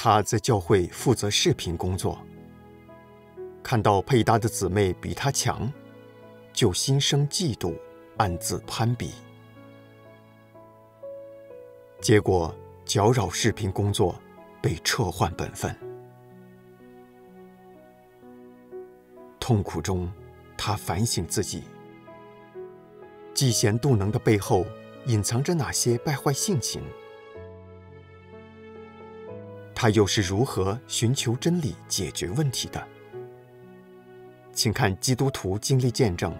他在教会负责视频工作，看到配搭的姊妹比他强，就心生嫉妒，暗自攀比。结果搅扰视频工作，被撤换本分。痛苦中，他反省自己：嫉贤妒能的背后，隐藏着哪些败坏性情？他又是如何寻求真理、解决问题的？请看基督徒经历见证，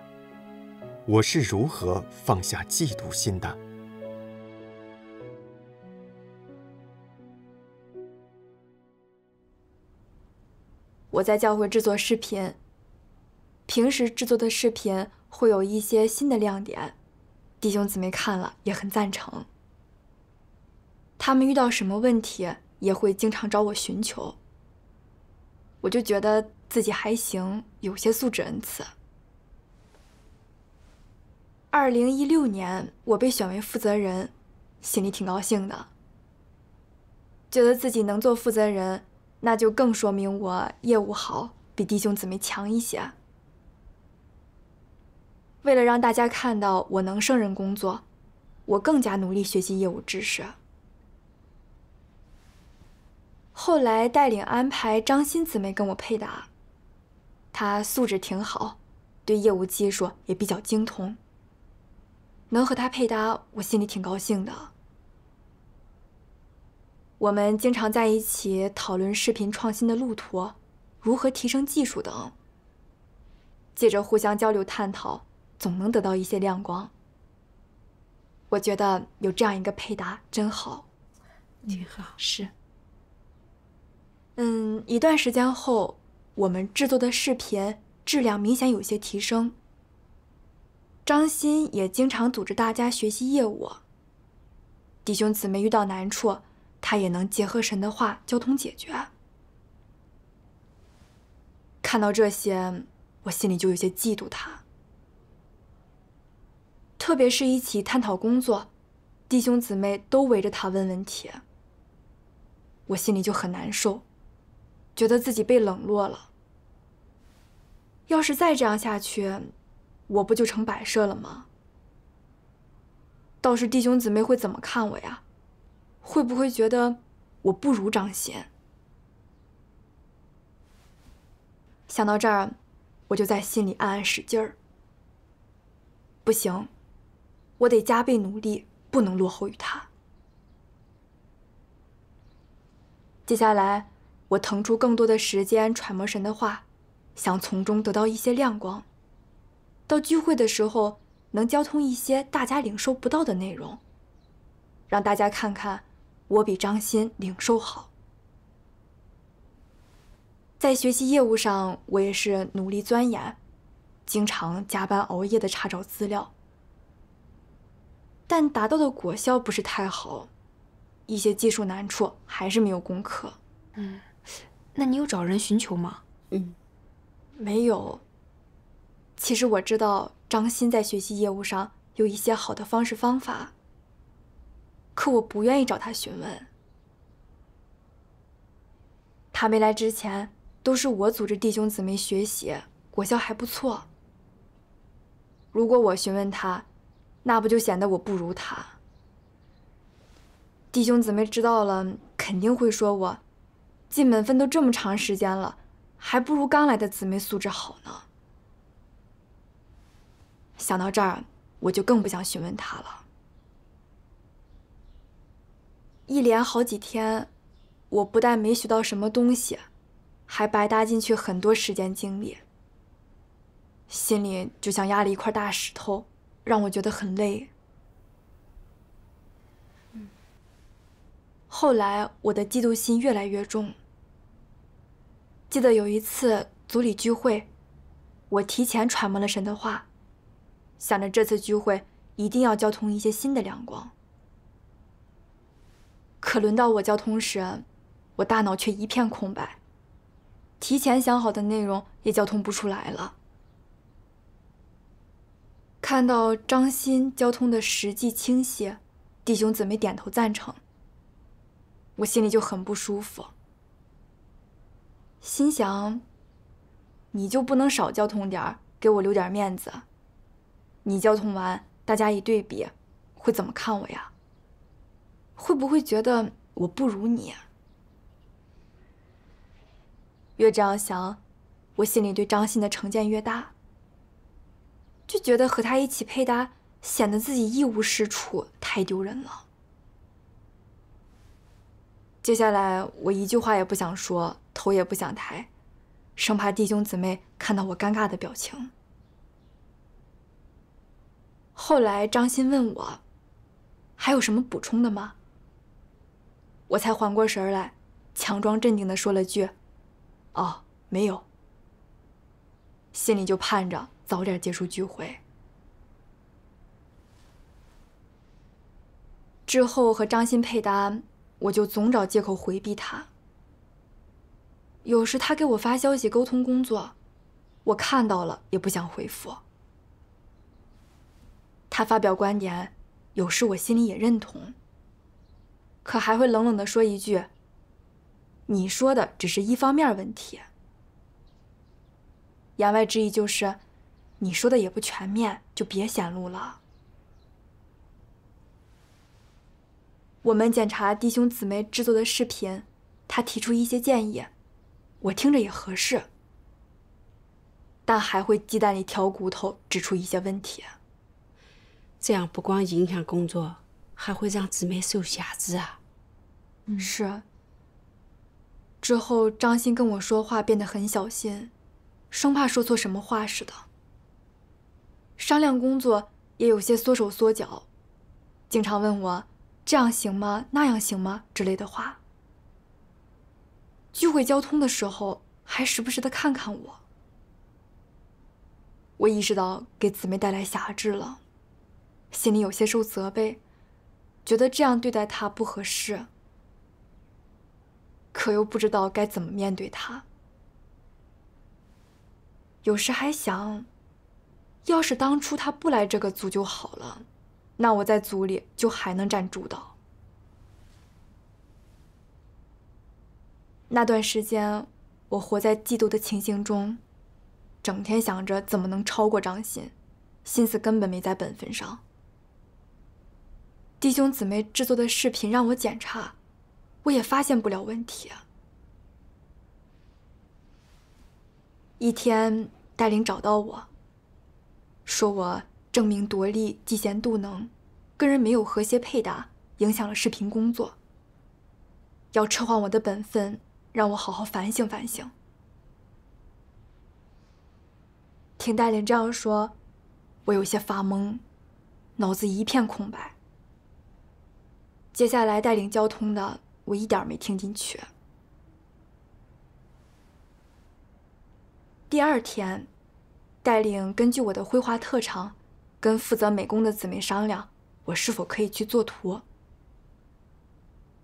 我是如何放下嫉妒心的。我在教会制作视频，平时制作的视频会有一些新的亮点，弟兄姊妹看了也很赞成。他们遇到什么问题？也会经常找我寻求，我就觉得自己还行，有些素质恩赐。二零一六年，我被选为负责人，心里挺高兴的，觉得自己能做负责人，那就更说明我业务好，比弟兄姊妹强一些。为了让大家看到我能胜任工作，我更加努力学习业务知识。后来带领安排张欣姊妹跟我配搭，她素质挺好，对业务技术也比较精通。能和她配搭，我心里挺高兴的。我们经常在一起讨论视频创新的路途，如何提升技术等。借着互相交流探讨，总能得到一些亮光。我觉得有这样一个配搭真好，挺好是。嗯，一段时间后，我们制作的视频质量明显有些提升。张鑫也经常组织大家学习业务。弟兄姊妹遇到难处，他也能结合神的话交通解决。看到这些，我心里就有些嫉妒他。特别是一起探讨工作，弟兄姊妹都围着他问问题，我心里就很难受。觉得自己被冷落了，要是再这样下去，我不就成摆设了吗？到时弟兄姊妹会怎么看我呀？会不会觉得我不如张贤？想到这儿，我就在心里暗暗使劲儿。不行，我得加倍努力，不能落后于他。接下来。我腾出更多的时间揣摩神的话，想从中得到一些亮光，到聚会的时候能交通一些大家领受不到的内容，让大家看看我比张欣领受好。在学习业务上，我也是努力钻研，经常加班熬夜的查找资料，但达到的果效不是太好，一些技术难处还是没有攻克。嗯。那你有找人寻求吗？嗯，没有。其实我知道张欣在学习业务上有一些好的方式方法，可我不愿意找他询问。他没来之前，都是我组织弟兄姊妹学习，果效还不错。如果我询问他，那不就显得我不如他？弟兄姊妹知道了，肯定会说我。进门分都这么长时间了，还不如刚来的姊妹素质好呢。想到这儿，我就更不想询问他了。一连好几天，我不但没学到什么东西，还白搭进去很多时间精力，心里就像压了一块大石头，让我觉得很累。后来我的嫉妒心越来越重。记得有一次组里聚会，我提前揣摩了神的话，想着这次聚会一定要交通一些新的亮光。可轮到我交通时，我大脑却一片空白，提前想好的内容也交通不出来了。看到张欣交通的实际清晰，弟兄姊妹点头赞成，我心里就很不舒服。心想，你就不能少交通点给我留点面子。你交通完，大家一对比，会怎么看我呀？会不会觉得我不如你？越这样想，我心里对张欣的成见越大，就觉得和他一起配搭，显得自己一无是处，太丢人了。接下来我一句话也不想说，头也不想抬，生怕弟兄姊妹看到我尴尬的表情。后来张欣问我，还有什么补充的吗？我才缓过神来，强装镇定的说了句：“哦，没有。”心里就盼着早点结束聚会。之后和张欣配搭。我就总找借口回避他。有时他给我发消息沟通工作，我看到了也不想回复。他发表观点，有时我心里也认同，可还会冷冷的说一句：“你说的只是一方面问题。”言外之意就是，你说的也不全面，就别显露了。我们检查弟兄姊妹制作的视频，他提出一些建议，我听着也合适，但还会鸡蛋里挑骨头，指出一些问题。这样不光影响工作，还会让姊妹受瑕子啊。是。之后张欣跟我说话变得很小心，生怕说错什么话似的。商量工作也有些缩手缩脚，经常问我。这样行吗？那样行吗？之类的话。聚会交通的时候，还时不时的看看我。我意识到给姊妹带来瑕制了，心里有些受责备，觉得这样对待她不合适。可又不知道该怎么面对她。有时还想，要是当初她不来这个组就好了。那我在组里就还能占主导。那段时间，我活在嫉妒的情形中，整天想着怎么能超过张欣，心思根本没在本分上。弟兄姊妹制作的视频让我检查，我也发现不了问题。一天，戴琳找到我，说我。争名夺利、嫉贤妒能，跟人没有和谐配搭，影响了视频工作。要撤换我的本分，让我好好反省反省。听戴领这样说，我有些发懵，脑子一片空白。接下来带领交通的，我一点没听进去。第二天，带领根据我的绘画特长。跟负责美工的姊妹商量，我是否可以去做图。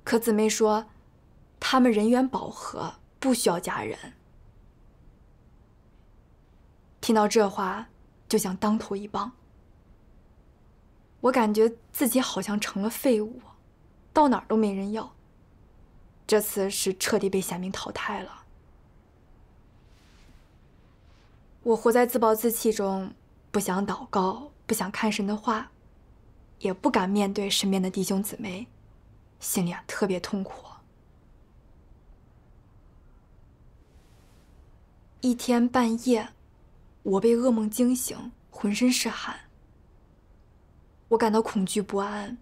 可姊妹说，他们人员饱和，不需要加人。听到这话，就想当头一棒。我感觉自己好像成了废物，到哪儿都没人要。这次是彻底被贤明淘汰了。我活在自暴自弃中，不想祷告。不想看神的话，也不敢面对身边的弟兄姊妹，心里啊特别痛苦。一天半夜，我被噩梦惊醒，浑身是汗。我感到恐惧不安，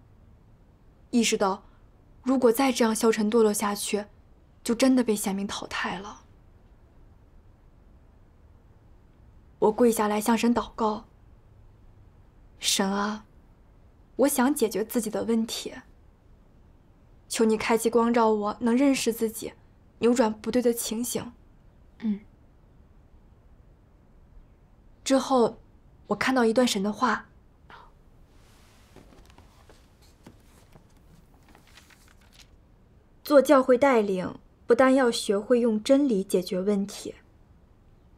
意识到如果再这样消沉堕落下去，就真的被贤明淘汰了。我跪下来向神祷告。神啊，我想解决自己的问题，求你开启光照，我能认识自己，扭转不对的情形。嗯。之后，我看到一段神的话：做教会带领，不但要学会用真理解决问题，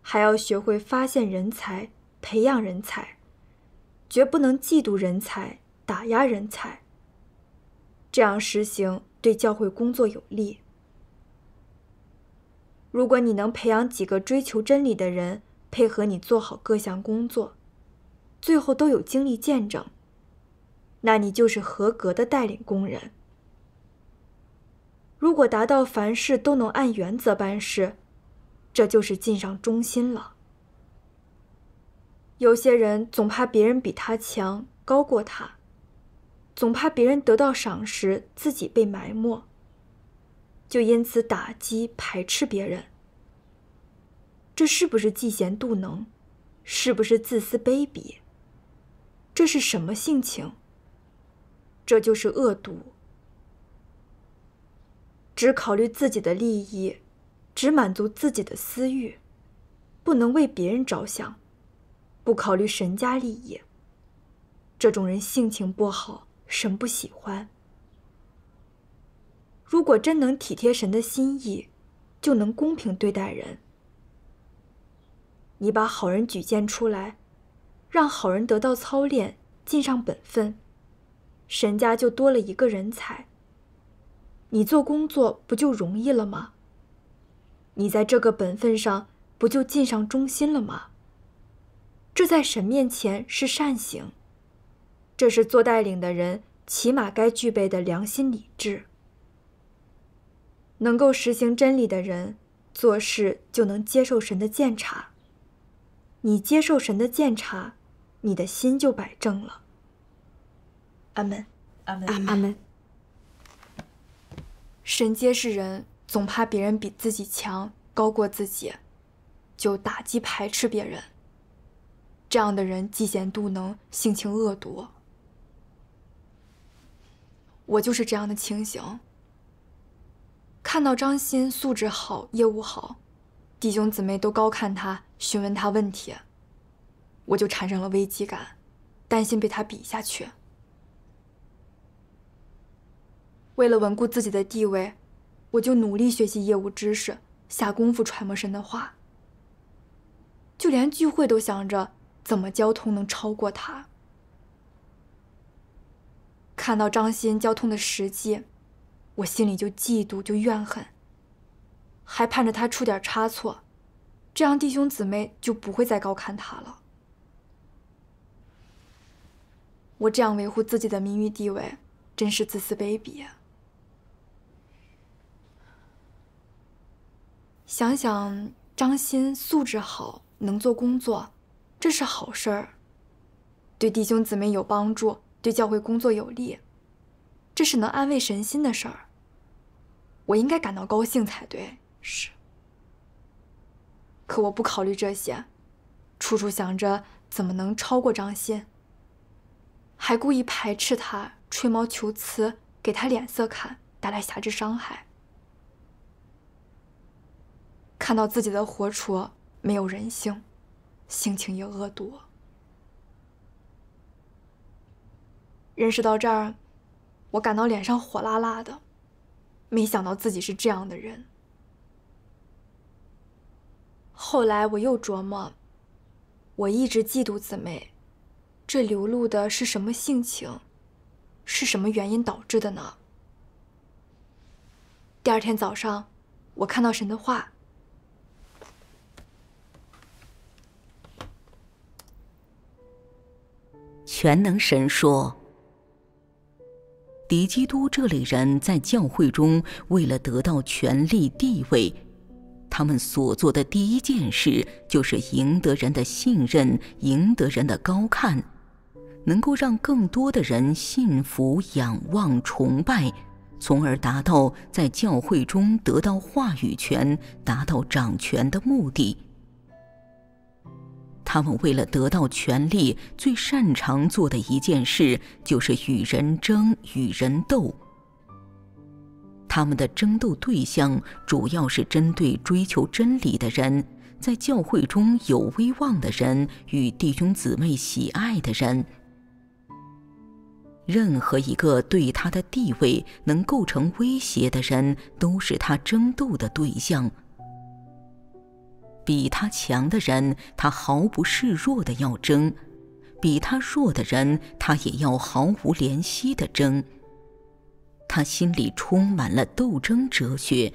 还要学会发现人才、培养人才。绝不能嫉妒人才、打压人才，这样实行对教会工作有利。如果你能培养几个追求真理的人，配合你做好各项工作，最后都有经历见证，那你就是合格的带领工人。如果达到凡事都能按原则办事，这就是尽上忠心了。有些人总怕别人比他强、高过他，总怕别人得到赏识，自己被埋没，就因此打击、排斥别人。这是不是嫉贤妒能？是不是自私卑鄙？这是什么性情？这就是恶毒。只考虑自己的利益，只满足自己的私欲，不能为别人着想。不考虑神家利益，这种人性情不好，神不喜欢。如果真能体贴神的心意，就能公平对待人。你把好人举荐出来，让好人得到操练，尽上本分，神家就多了一个人才。你做工作不就容易了吗？你在这个本分上不就尽上忠心了吗？这在神面前是善行，这是做带领的人起码该具备的良心理智。能够实行真理的人，做事就能接受神的鉴察。你接受神的鉴察，你的心就摆正了。阿门，阿门，阿阿门。神揭示人总怕别人比自己强、高过自己，就打击排斥别人。这样的人嫉贤妒能，性情恶毒。我就是这样的情形。看到张欣素质好，业务好，弟兄姊妹都高看他，询问他问题，我就产生了危机感，担心被他比下去。为了稳固自己的地位，我就努力学习业务知识，下功夫揣摩神的话。就连聚会都想着。怎么交通能超过他？看到张欣交通的实机，我心里就嫉妒，就怨恨，还盼着他出点差错，这样弟兄姊妹就不会再高看他了。我这样维护自己的名誉地位，真是自私卑鄙。想想张欣素质好，能做工作。这是好事儿，对弟兄姊妹有帮助，对教会工作有利，这是能安慰神心的事儿。我应该感到高兴才对。是。可我不考虑这些，处处想着怎么能超过张欣，还故意排斥他，吹毛求疵，给他脸色看，带来实质伤害。看到自己的活戳，没有人性。性情也恶毒。认识到这儿，我感到脸上火辣辣的，没想到自己是这样的人。后来我又琢磨，我一直嫉妒姊妹，这流露的是什么性情？是什么原因导致的呢？第二天早上，我看到神的话。全能神说：“敌基督这类人在教会中，为了得到权力地位，他们所做的第一件事就是赢得人的信任，赢得人的高看，能够让更多的人信服、仰望、崇拜，从而达到在教会中得到话语权、达到掌权的目的。”他们为了得到权力，最擅长做的一件事就是与人争、与人斗。他们的争斗对象主要是针对追求真理的人，在教会中有威望的人与弟兄姊妹喜爱的人。任何一个对他的地位能构成威胁的人，都是他争斗的对象。比他强的人，他毫不示弱的要争；比他弱的人，他也要毫无怜惜的争。他心里充满了斗争哲学。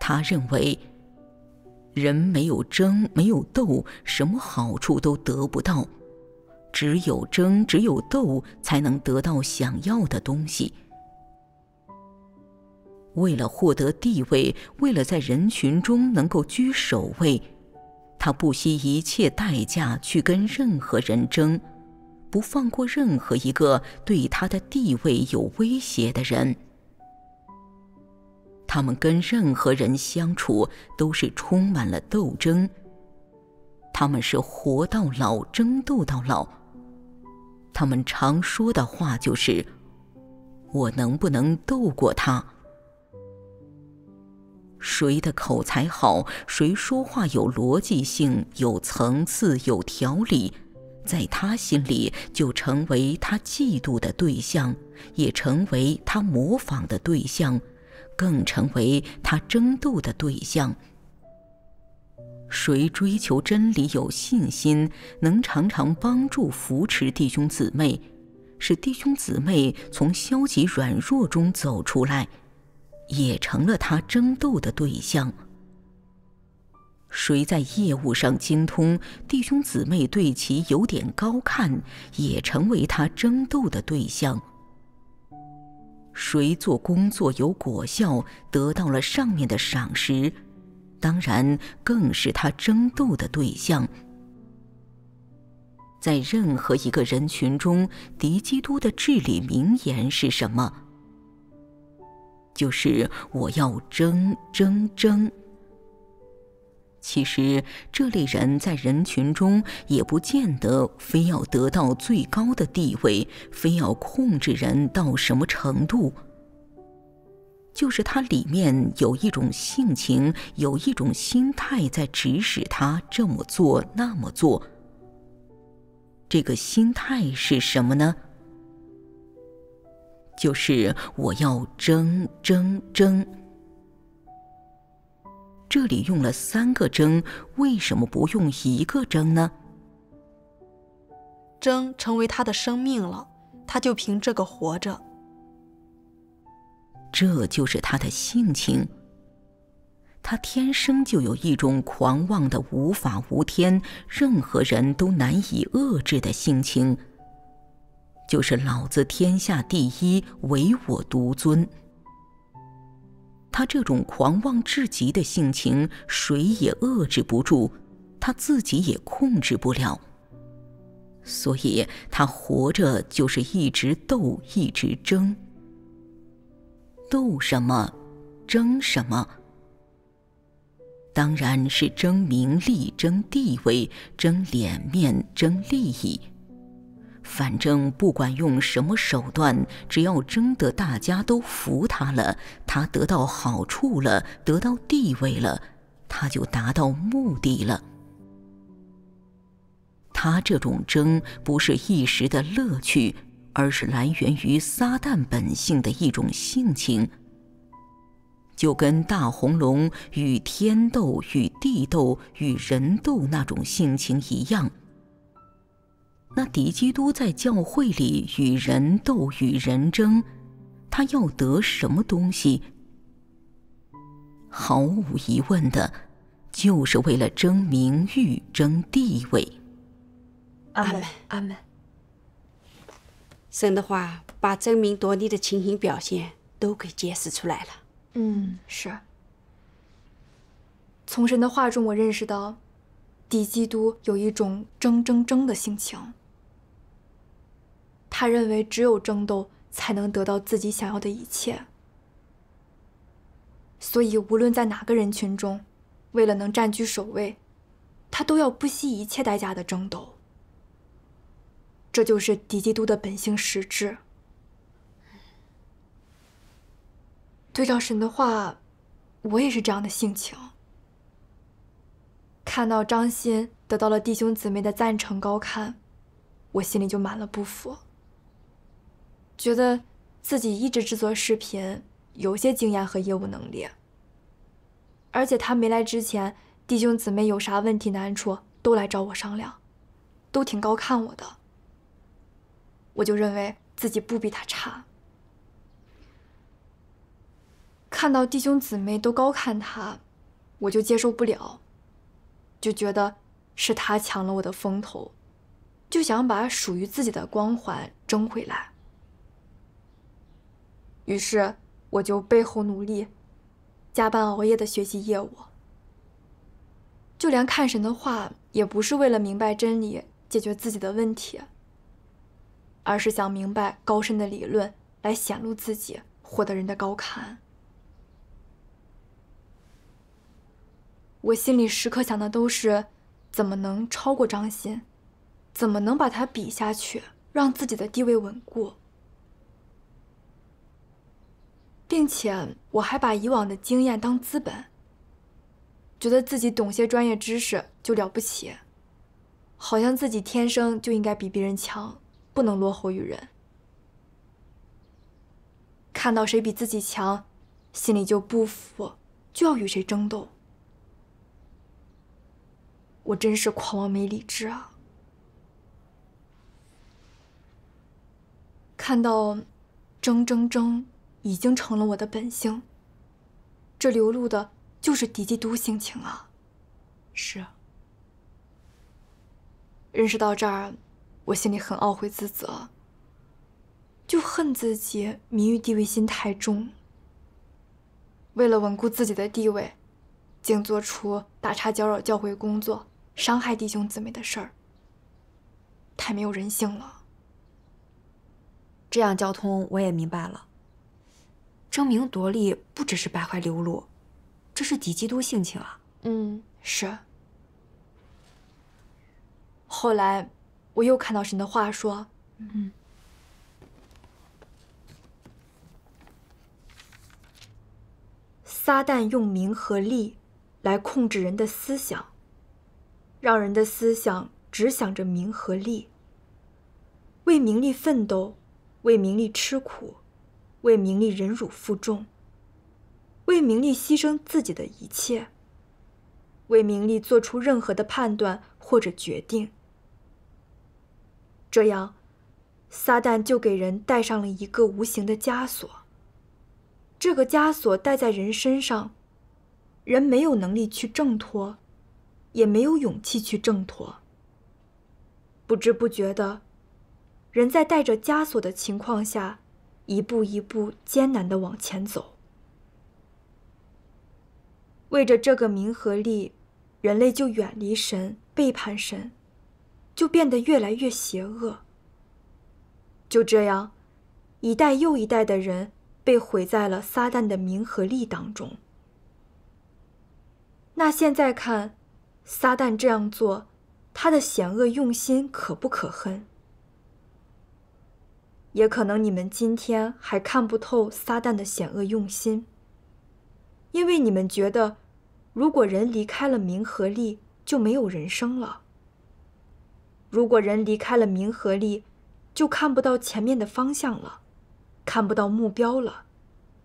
他认为，人没有争、没有斗，什么好处都得不到；只有争、只有斗，才能得到想要的东西。为了获得地位，为了在人群中能够居首位，他不惜一切代价去跟任何人争，不放过任何一个对他的地位有威胁的人。他们跟任何人相处都是充满了斗争，他们是活到老，争斗到老。他们常说的话就是：“我能不能斗过他？”谁的口才好，谁说话有逻辑性、有层次、有条理，在他心里就成为他嫉妒的对象，也成为他模仿的对象，更成为他争斗的对象。谁追求真理、有信心，能常常帮助扶持弟兄姊妹，使弟兄姊妹从消极软弱中走出来。也成了他争斗的对象。谁在业务上精通，弟兄姊妹对其有点高看，也成为他争斗的对象。谁做工作有果效，得到了上面的赏识，当然更是他争斗的对象。在任何一个人群中，狄基督的至理名言是什么？就是我要争争争。其实这类人在人群中也不见得非要得到最高的地位，非要控制人到什么程度。就是他里面有一种性情，有一种心态在指使他这么做那么做。这个心态是什么呢？就是我要争争争，这里用了三个争，为什么不用一个争呢？争成为他的生命了，他就凭这个活着，这就是他的性情。他天生就有一种狂妄的、无法无天、任何人都难以遏制的性情。就是老子天下第一，唯我独尊。他这种狂妄至极的性情，谁也遏制不住，他自己也控制不了。所以，他活着就是一直斗，一直争。斗什么？争什么？当然是争名利，争地位，争脸面，争利益。反正不管用什么手段，只要争得大家都服他了，他得到好处了，得到地位了，他就达到目的了。他这种争不是一时的乐趣，而是来源于撒旦本性的一种性情，就跟大红龙与天斗、与地斗、与人斗那种性情一样。那敌基督在教会里与人斗、与人争，他要得什么东西？毫无疑问的，就是为了争名誉、争地位。阿门，阿门。神的话把争名夺利的情形表现都给揭示出来了。嗯，是。从神的话中，我认识到，敌基督有一种争、争、争的心情。他认为只有争斗才能得到自己想要的一切，所以无论在哪个人群中，为了能占据首位，他都要不惜一切代价的争斗。这就是敌基督的本性实质。队长神的话，我也是这样的性情。看到张欣得到了弟兄姊妹的赞成高看，我心里就满了不服。觉得自己一直制作视频，有些经验和业务能力。而且他没来之前，弟兄姊妹有啥问题难处都来找我商量，都挺高看我的。我就认为自己不比他差。看到弟兄姊妹都高看他，我就接受不了，就觉得是他抢了我的风头，就想把属于自己的光环争回来。于是，我就背后努力，加班熬夜的学习业务。就连看神的话，也不是为了明白真理、解决自己的问题，而是想明白高深的理论来显露自己，获得人的高看。我心里时刻想的都是，怎么能超过张欣，怎么能把他比下去，让自己的地位稳固。并且我还把以往的经验当资本，觉得自己懂些专业知识就了不起，好像自己天生就应该比别人强，不能落后于人。看到谁比自己强，心里就不服，就要与谁争斗。我真是狂妄没理智啊！看到争争争！已经成了我的本性。这流露的就是敌基督性情啊！是。认识到这儿，我心里很懊悔自责。就恨自己名誉地位心太重。为了稳固自己的地位，竟做出打岔搅扰教会工作、伤害弟兄姊妹的事儿。太没有人性了。这样交通我也明白了。争名夺利不只是败坏流露，这是几基督性情啊。嗯，是。后来我又看到神的话说：“嗯，撒旦用名和利来控制人的思想，让人的思想只想着名和利，为名利奋斗，为名利吃苦。”为名利忍辱负重，为名利牺牲自己的一切，为名利做出任何的判断或者决定，这样，撒旦就给人带上了一个无形的枷锁。这个枷锁戴在人身上，人没有能力去挣脱，也没有勇气去挣脱。不知不觉的，人在带着枷锁的情况下。一步一步艰难的往前走，为着这个名和利，人类就远离神，背叛神，就变得越来越邪恶。就这样，一代又一代的人被毁在了撒旦的名和利当中。那现在看，撒旦这样做，他的险恶用心可不可恨？也可能你们今天还看不透撒旦的险恶用心，因为你们觉得，如果人离开了名和利，就没有人生了；如果人离开了名和利，就看不到前面的方向了，看不到目标了，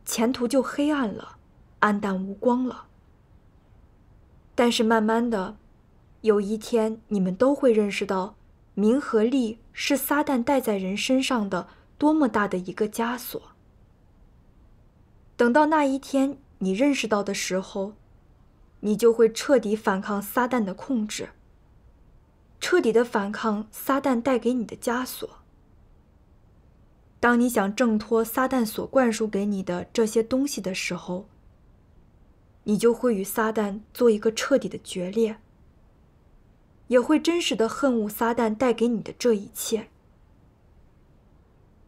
前途就黑暗了，暗淡无光了。但是慢慢的，有一天你们都会认识到，名和利是撒旦带在人身上的。多么大的一个枷锁！等到那一天你认识到的时候，你就会彻底反抗撒旦的控制，彻底的反抗撒旦带给你的枷锁。当你想挣脱撒旦所灌输给你的这些东西的时候，你就会与撒旦做一个彻底的决裂，也会真实的恨恶撒旦带给你的这一切。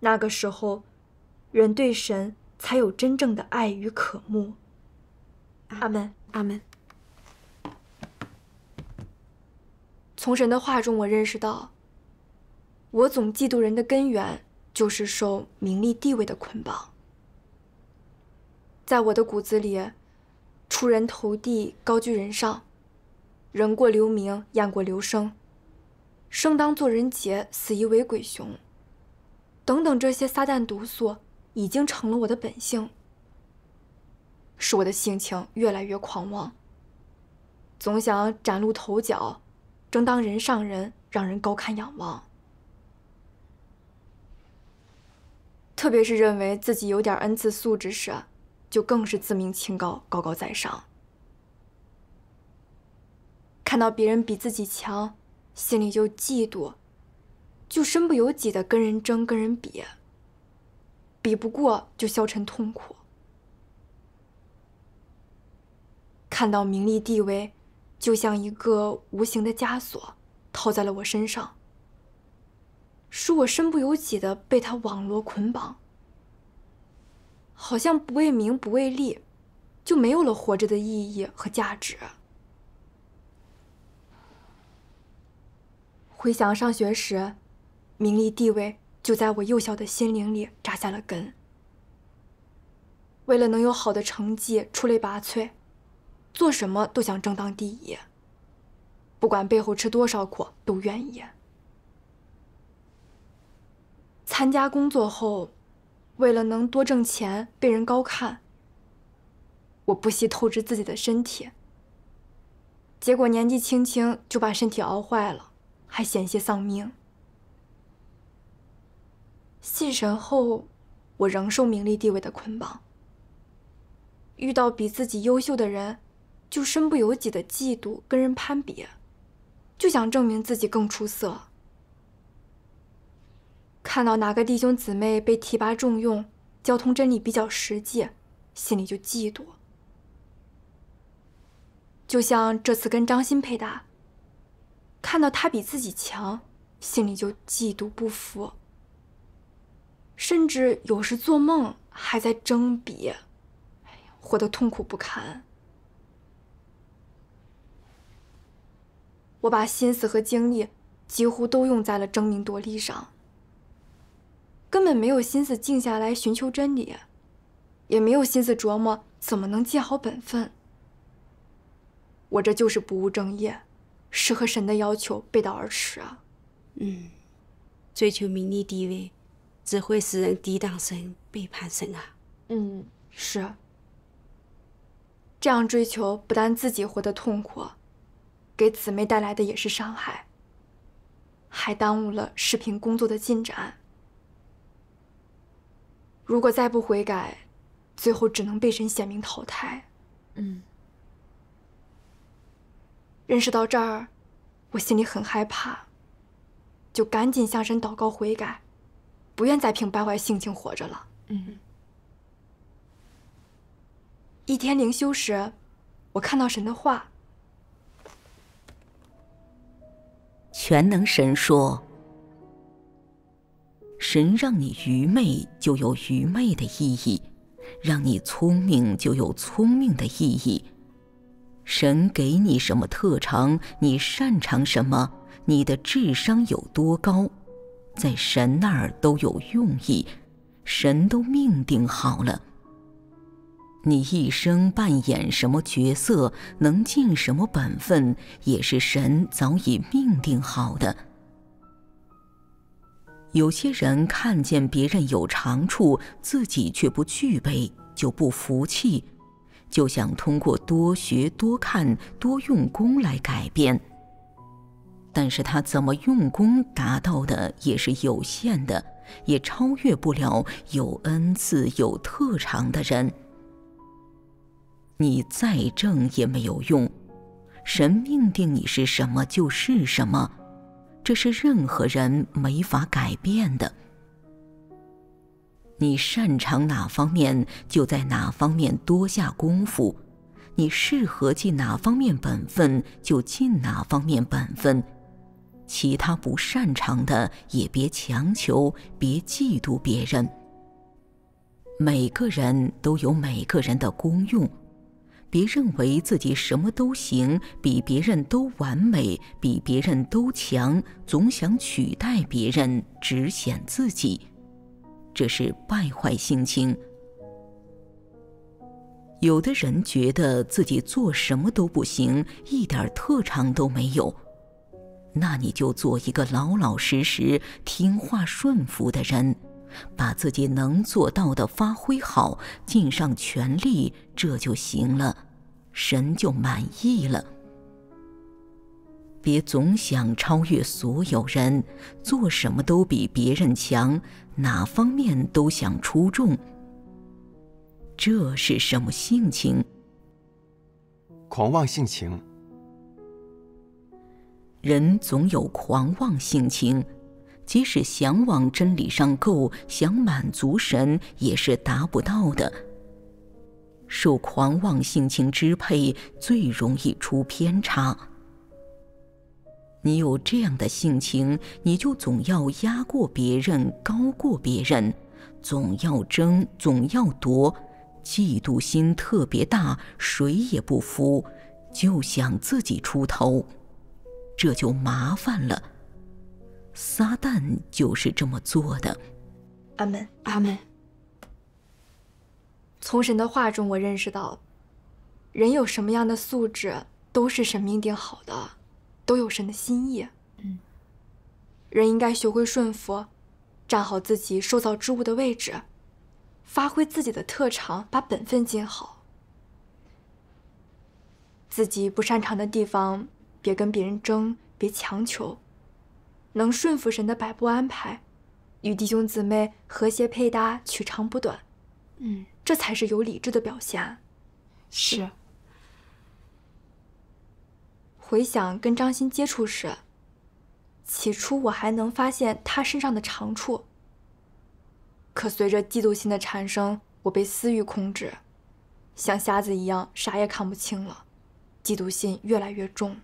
那个时候，人对神才有真正的爱与渴慕。阿门，阿门。从神的话中，我认识到，我总嫉妒人的根源就是受名利地位的捆绑。在我的骨子里，出人头地、高居人上、人过留名、雁过留声、生当作人杰、死亦为鬼雄。等等，这些撒旦毒素已经成了我的本性，使我的性情越来越狂妄，总想崭露头角，争当人上人，让人高看仰望。特别是认为自己有点恩赐素质时，就更是自命清高，高高在上。看到别人比自己强，心里就嫉妒。就身不由己的跟人争、跟人比，比不过就消沉痛苦。看到名利地位，就像一个无形的枷锁套在了我身上，使我身不由己的被他网罗捆绑。好像不为名、不为利，就没有了活着的意义和价值。回想上学时。名利地位就在我幼小的心灵里扎下了根。为了能有好的成绩、出类拔萃，做什么都想争当第一，不管背后吃多少苦都愿意。参加工作后，为了能多挣钱、被人高看，我不惜透支自己的身体，结果年纪轻轻就把身体熬坏了，还险些丧命。信神后，我仍受名利地位的捆绑。遇到比自己优秀的人，就身不由己的嫉妒，跟人攀比，就想证明自己更出色。看到哪个弟兄姊妹被提拔重用，交通真理比较实际，心里就嫉妒。就像这次跟张欣配搭，看到他比自己强，心里就嫉妒不服。甚至有时做梦还在争比，活得痛苦不堪。我把心思和精力几乎都用在了争名夺利上，根本没有心思静下来寻求真理，也没有心思琢磨怎么能尽好本分。我这就是不务正业，是和神的要求背道而驰啊！嗯，追求名利地位。只会使人抵挡神、背叛神啊！嗯，是。这样追求不但自己活得痛苦，给姊妹带来的也是伤害，还耽误了视频工作的进展。如果再不悔改，最后只能被神显明淘汰。嗯。认识到这儿，我心里很害怕，就赶紧向神祷告悔改。不愿再凭败坏性情活着了。嗯。一天灵修时，我看到神的话。全能神说：“神让你愚昧就有愚昧的意义，让你聪明就有聪明的意义。神给你什么特长，你擅长什么，你的智商有多高。”在神那儿都有用意，神都命定好了。你一生扮演什么角色，能尽什么本分，也是神早已命定好的。有些人看见别人有长处，自己却不具备，就不服气，就想通过多学、多看、多用功来改变。但是他怎么用功达到的也是有限的，也超越不了有恩赐、有特长的人。你再正也没有用，神命定你是什么就是什么，这是任何人没法改变的。你擅长哪方面，就在哪方面多下功夫；你适合尽哪方面本分，就尽哪方面本分。其他不擅长的也别强求，别嫉妒别人。每个人都有每个人的功用，别认为自己什么都行，比别人都完美，比别人都强，总想取代别人，只显自己，这是败坏性情。有的人觉得自己做什么都不行，一点特长都没有。那你就做一个老老实实、听话顺服的人，把自己能做到的发挥好，尽上全力，这就行了，神就满意了。别总想超越所有人，做什么都比别人强，哪方面都想出众，这是什么性情？狂妄性情。人总有狂妄性情，即使想往真理上够，想满足神，也是达不到的。受狂妄性情支配，最容易出偏差。你有这样的性情，你就总要压过别人，高过别人，总要争，总要夺，嫉妒心特别大，谁也不服，就想自己出头。这就麻烦了。撒旦就是这么做的。阿门，阿门。从神的话中，我认识到，人有什么样的素质，都是神命定好的，都有神的心意。嗯。人应该学会顺服，站好自己受造之物的位置，发挥自己的特长，把本分尽好。自己不擅长的地方。别跟别人争，别强求，能顺服神的摆布安排，与弟兄姊妹和谐配搭，取长补短，嗯，这才是有理智的表现。是。回想跟张欣接触时，起初我还能发现他身上的长处，可随着嫉妒心的产生，我被私欲控制，像瞎子一样啥也看不清了，嫉妒心越来越重。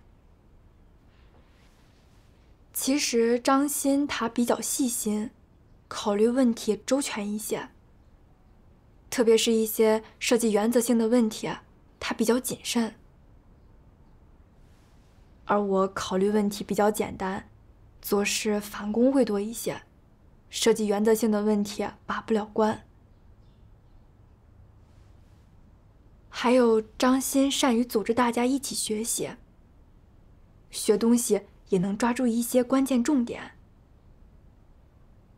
其实张欣他比较细心，考虑问题周全一些，特别是一些设计原则性的问题，他比较谨慎。而我考虑问题比较简单，做事返工会多一些，设计原则性的问题把不了关。还有张欣善于组织大家一起学习，学东西。也能抓住一些关键重点，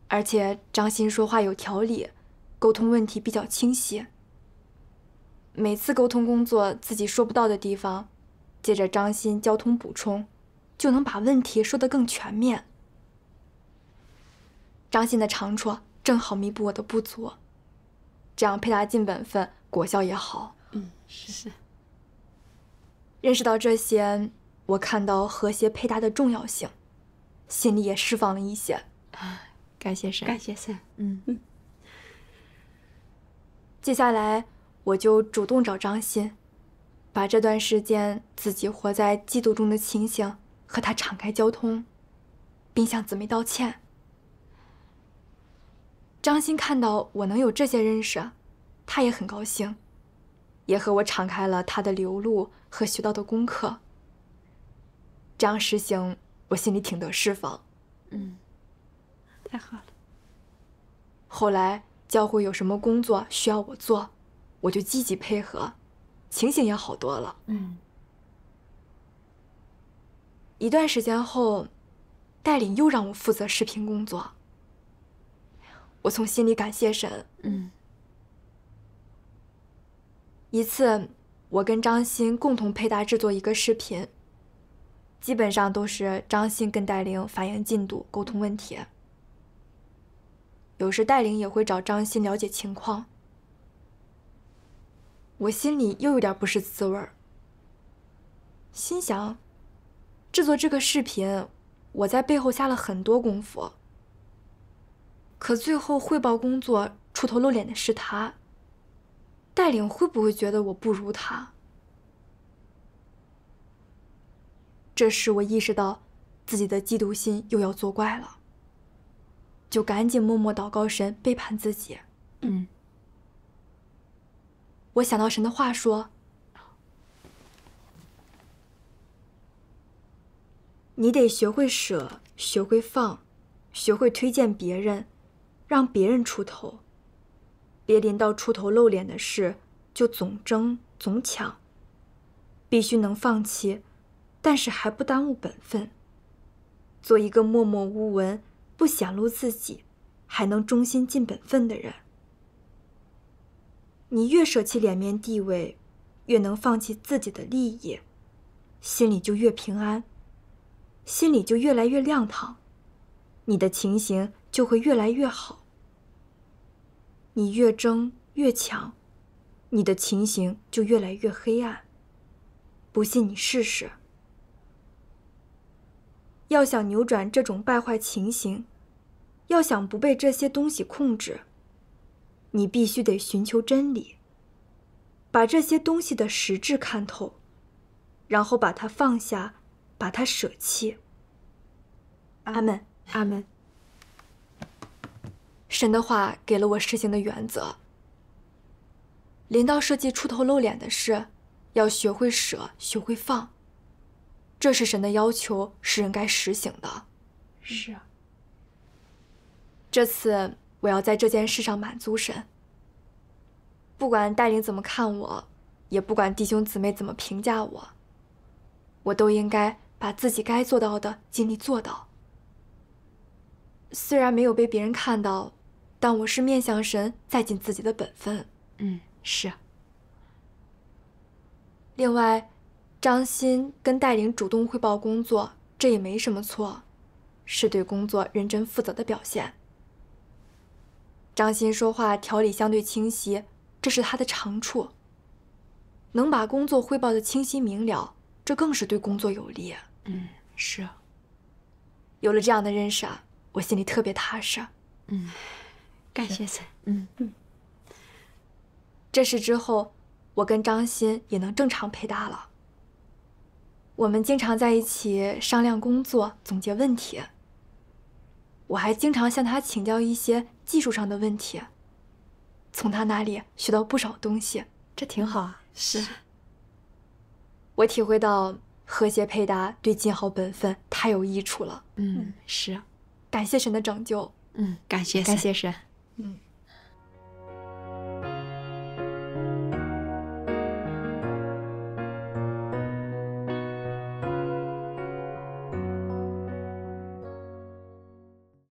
而且张欣说话有条理，沟通问题比较清晰。每次沟通工作，自己说不到的地方，借着张欣交通补充，就能把问题说得更全面。张欣的长处正好弥补我的不足，这样配搭尽本分，果效也好。嗯，是是。认识到这些。我看到和谐配搭的重要性，心里也释放了一些啊！感谢神，感谢神。嗯嗯。接下来我就主动找张欣，把这段时间自己活在嫉妒中的情形和他敞开交通，并向姊妹道歉。张欣看到我能有这些认识，他也很高兴，也和我敞开了他的流露和学到的功课。这样实行，我心里挺得释放。嗯，太好了。后来教会有什么工作需要我做，我就积极配合，情形也好多了。嗯。一段时间后，带领又让我负责视频工作。我从心里感谢神。嗯。一次，我跟张欣共同配搭制作一个视频。基本上都是张欣跟戴玲反映进度、沟通问题。有时戴玲也会找张欣了解情况。我心里又有点不是滋味儿，心想：制作这个视频，我在背后下了很多功夫，可最后汇报工作、出头露脸的是他。戴玲会不会觉得我不如他？这时我意识到，自己的嫉妒心又要作怪了，就赶紧默默祷告神，背叛自己。嗯，我想到神的话说：“你得学会舍，学会放，学会推荐别人，让别人出头，别临到出头露脸的事就总争总抢，必须能放弃。”但是还不耽误本分，做一个默默无闻、不显露自己，还能忠心尽本分的人。你越舍弃脸面地位，越能放弃自己的利益，心里就越平安，心里就越来越亮堂，你的情形就会越来越好。你越争越抢，你的情形就越来越黑暗。不信你试试。要想扭转这种败坏情形，要想不被这些东西控制，你必须得寻求真理，把这些东西的实质看透，然后把它放下，把它舍弃。阿门，阿门。神的话给了我实行的原则。临到设计出头露脸的事，要学会舍，学会放。这是神的要求，是人该实行的。是啊。这次我要在这件事上满足神。不管带领怎么看我，也不管弟兄姊妹怎么评价我，我都应该把自己该做到的尽力做到。虽然没有被别人看到，但我是面向神再尽自己的本分。嗯，是。另外。张鑫跟戴玲主动汇报工作，这也没什么错，是对工作认真负责的表现。张鑫说话条理相对清晰，这是他的长处，能把工作汇报的清晰明了，这更是对工作有利。嗯，是。有了这样的认识，啊，我心里特别踏实。嗯，感谢生，嗯嗯。这事之后，我跟张鑫也能正常配搭了。我们经常在一起商量工作、总结问题。我还经常向他请教一些技术上的问题，从他那里学到不少东西，这挺好啊。是。我体会到和谐配搭对尽好本分太有益处了。嗯，是。感谢神的拯救。嗯，感谢感谢神。